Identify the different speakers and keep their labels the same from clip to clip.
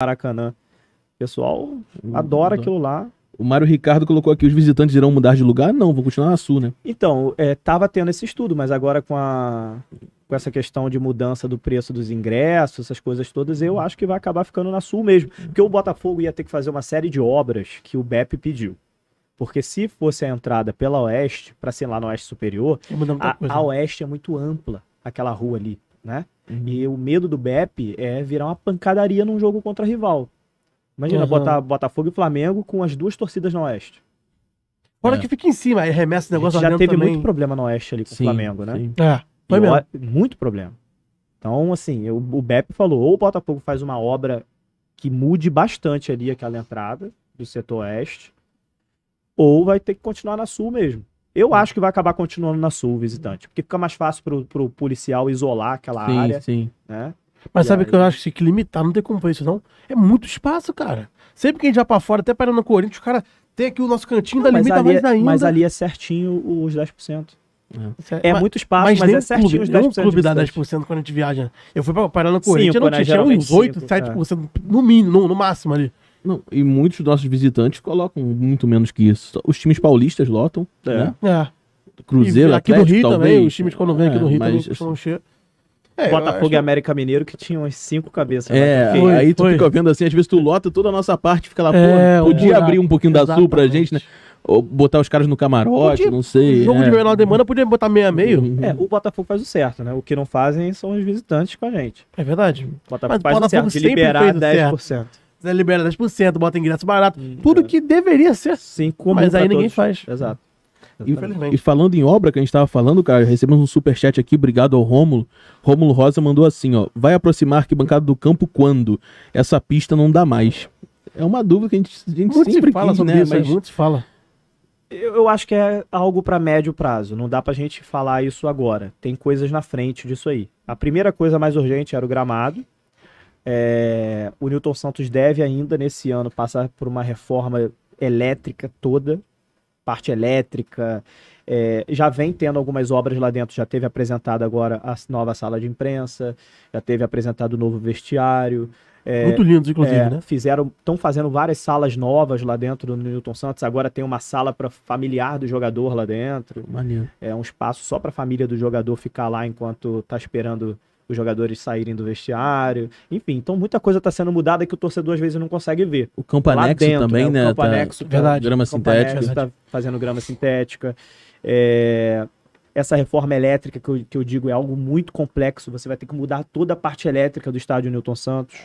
Speaker 1: Maracanã. O pessoal hum,
Speaker 2: adora aquilo lá. O Mário Ricardo colocou aqui, os visitantes irão mudar de lugar? Não, vão continuar na Sul, né?
Speaker 1: Então, é, tava tendo esse estudo, mas agora com a com essa questão de mudança do preço dos ingressos, essas coisas todas, eu acho que vai acabar ficando na Sul mesmo. Porque o Botafogo ia ter que fazer uma série de obras que o BEP pediu. Porque se fosse a entrada pela Oeste, para ser lá no Oeste Superior, a, a né? Oeste é muito ampla, aquela rua ali, né? Uhum. E o medo do BEP é virar uma pancadaria num jogo contra rival.
Speaker 2: Imagina uhum. botar
Speaker 1: Botafogo e Flamengo com as duas torcidas no Oeste. Fora é. que fica em cima, aí remessa o negócio Já teve também. muito problema no Oeste ali com sim, o Flamengo, né? Sim. É, foi mesmo. O... muito problema. Então, assim, o, o BEP falou, ou o Botafogo faz uma obra que mude bastante ali aquela entrada do setor oeste, ou vai ter que continuar na sul mesmo. Eu acho que vai acabar continuando na Sul, visitante, porque fica mais fácil pro, pro policial isolar aquela sim, área. Sim, né? Mas e sabe o aí... que eu
Speaker 2: acho que tem que limitar, não tem como fazer isso, não. É muito espaço, cara. Sempre que a gente vai pra fora, até parando no Corinthians, o cara tem aqui o nosso cantinho não, da limita mais é, ainda. Mas ali
Speaker 1: é certinho os 10%. É, é muito espaço, mas, mas nem é certinho clube, os 10%. Não clube dá
Speaker 2: 10% quando a gente viaja. Eu fui pra Paraná Corinthians, não tinha uns 8, 7% é. no mínimo, no, no máximo ali. Não, e muitos nossos visitantes colocam muito menos que isso. Os times paulistas lotam, é. né? É. Cruzeiro, e aqui Atlético, do Rio talvez. também, os times quando vêm aqui do é, Rio mas, também
Speaker 1: assim, é, Botafogo e América Mineiro que tinham umas cinco cabeças. Né? É, foi, aí tu foi. fica vendo assim, às vezes tu lota toda a nossa parte, fica lá, é, podia um abrir um pouquinho da Sul pra
Speaker 2: gente, né? Ou botar os caras no camarote, podia, não sei. Jogo é. de menor
Speaker 1: demanda podia botar meia meio. Uhum. É, o Botafogo faz o certo, né? O que não fazem são os visitantes com a gente. É verdade. O Botafogo Mas faz o Botafogo certo, de liberar 10%. Certo.
Speaker 2: Você libera 10%, bota ingresso barato. Hum, tudo é. que deveria ser. Sim, como Mas aí ninguém todos. faz. Exato. E, e, falando em obra que a gente estava falando, cara, recebemos um super chat aqui, obrigado ao Rômulo. Rômulo Rosa mandou assim, ó: "Vai aproximar que bancada do campo quando? Essa pista não dá mais". É uma dúvida que a gente, a gente sempre fala quis, sobre né, isso, mas muitos fala.
Speaker 1: Eu, eu acho que é algo para médio prazo, não dá pra gente falar isso agora. Tem coisas na frente disso aí. A primeira coisa mais urgente era o gramado, é, o Newton Santos deve ainda nesse ano passar por uma reforma elétrica toda, parte elétrica. É, já vem tendo algumas obras lá dentro, já teve apresentado agora a nova sala de imprensa, já teve apresentado o novo vestiário. É, Muito lindos, inclusive, é, né? Fizeram, estão fazendo várias salas novas lá dentro do Newton Santos. Agora tem uma sala para familiar do jogador lá dentro. Maneiro. É um espaço só para a família do jogador ficar lá enquanto está esperando os jogadores saírem do vestiário. Enfim, então muita coisa está sendo mudada que o torcedor às vezes não consegue ver. O campo anexo dentro, também, né? O né? campo né? anexo, tá... verdade, grama sintética. está fazendo grama sintética. É... Essa reforma elétrica que eu, que eu digo é algo muito complexo. Você vai ter que mudar toda a parte elétrica do estádio Newton Santos.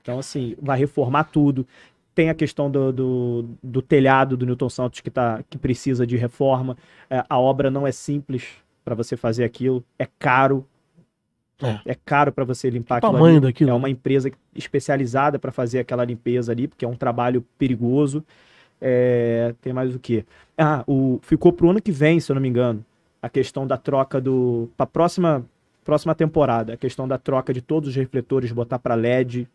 Speaker 1: Então, assim, vai reformar tudo tem a questão do, do, do, telhado do Newton Santos que, tá, que precisa de reforma. É, a obra não é simples para você fazer aquilo, é caro, é, é caro para você limpar o aquilo. Tamanho ali. daquilo. É uma empresa especializada para fazer aquela limpeza ali, porque é um trabalho perigoso. É, tem mais o que? Ah, o, ficou pro ano que vem, se eu não me engano, a questão da troca do. para próxima próxima temporada, a questão da troca de todos os refletores, botar para LED,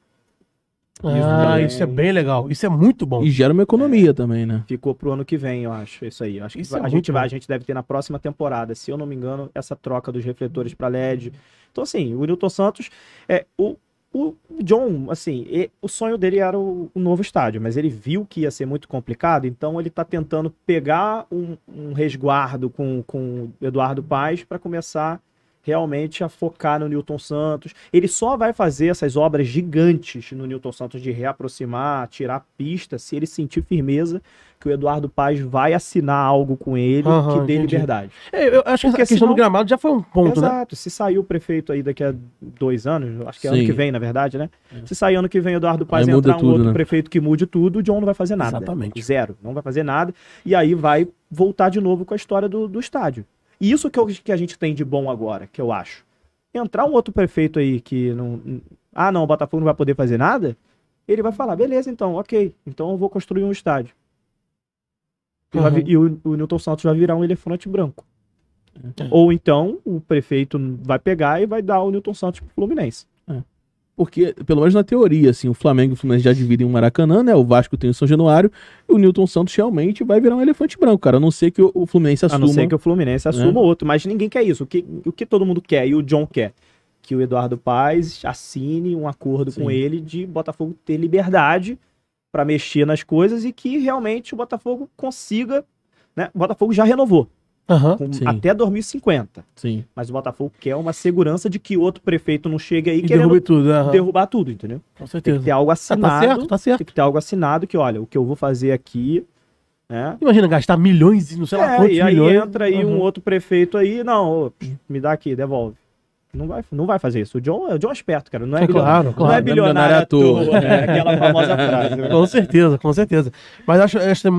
Speaker 2: ah, isso, isso é
Speaker 1: bem legal. Isso é muito bom. E
Speaker 2: gera uma economia é, também, né?
Speaker 1: Ficou pro ano que vem, eu acho. Isso aí. Eu acho isso que é a gente bom. vai, a gente deve ter na próxima temporada, se eu não me engano, essa troca dos refletores para LED. Então, assim, o Nilton Santos é o o John, assim, o sonho dele era o, novo estádio, mas ele viu que ia ser muito complicado, então ele está tentando pegar um, um resguardo com, o Eduardo Paes para começar realmente a focar no Newton Santos. Ele só vai fazer essas obras gigantes no Newton Santos de reaproximar, tirar pista, se ele sentir firmeza que o Eduardo Paz vai assinar algo com ele uhum, que dê liberdade. É, eu acho Porque que a questão senão... do gramado já foi um ponto, Exato. né? Exato. Se sair o prefeito aí daqui a dois anos, acho que é Sim. ano que vem, na verdade, né? É. Se sair ano que vem o Eduardo Paz aí entrar um outro né? prefeito que mude tudo, o John não vai fazer nada. Exatamente. Zero. Não vai fazer nada. E aí vai voltar de novo com a história do, do estádio. E isso que, eu, que a gente tem de bom agora, que eu acho. Entrar um outro prefeito aí que não. Ah, não, o Botafogo não vai poder fazer nada. Ele vai falar, beleza, então, ok. Então eu vou construir um estádio. Uhum. E, o, o Newton Santos vai virar um elefante branco. Uhum. Ou então o prefeito vai pegar e vai dar o Newton Santos pro Fluminense
Speaker 2: porque, pelo menos na teoria, assim, o Flamengo e o Fluminense já dividem o Maracanã, né? O Vasco tem o São Januário, e o Newton Santos realmente vai virar um elefante branco, cara. A não ser que o, Fluminense assuma. A não ser que o Fluminense né? assuma né?
Speaker 1: outro, mas ninguém quer isso. O que, o que todo mundo quer, e o John quer, que o Eduardo Paes assine um acordo Sim. com ele de Botafogo ter liberdade para mexer nas coisas e que realmente o Botafogo consiga. Né? O Botafogo já renovou. Uhum, com, até 2050. Sim. Mas o Botafogo quer uma segurança de que outro prefeito não chegue aí e querendo derrube tudo, uhum. derrubar tudo, entendeu? Com certeza. Tem que ter algo assinado. Ah, tá certo, tá certo. Tem que ter algo assinado que, olha, o que eu vou fazer aqui. Né? Imagina gastar milhões
Speaker 2: e não sei é, lá quantos e aí milhões. entra aí uhum. um
Speaker 1: outro prefeito aí, não, me dá aqui, devolve. Não vai, não vai fazer isso. O John, é o John é esperto, cara. Não é, é claro, claro. Não é, é bilionário à toa. Né? Aquela famosa frase. Né? Com certeza, com certeza. Mas acho, acho é